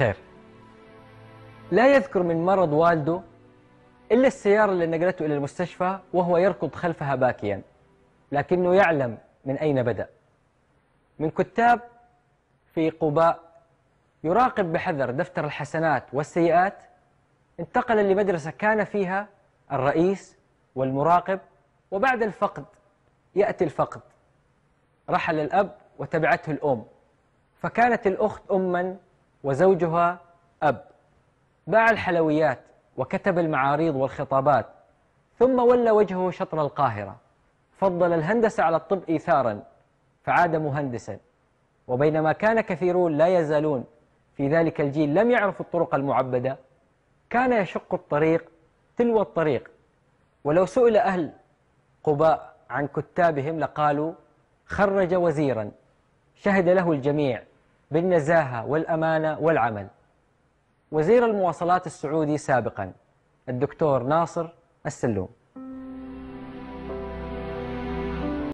الخير لا يذكر من مرض والده إلا السيارة اللي نقلته إلى المستشفى وهو يركض خلفها باكيا لكنه يعلم من أين بدأ من كتاب في قباء يراقب بحذر دفتر الحسنات والسيئات انتقل لمدرسة كان فيها الرئيس والمراقب وبعد الفقد يأتي الفقد رحل الأب وتبعته الأم فكانت الأخت أما وزوجها أب باع الحلويات وكتب المعاريض والخطابات ثم ولى وجهه شطر القاهرة فضل الهندسة على الطب إيثارا فعاد مهندسا وبينما كان كثيرون لا يزالون في ذلك الجيل لم يعرفوا الطرق المعبدة كان يشق الطريق تلو الطريق ولو سئل أهل قباء عن كتابهم لقالوا خرج وزيرا شهد له الجميع بالنزاهة والأمانة والعمل وزير المواصلات السعودي سابقا الدكتور ناصر السلوم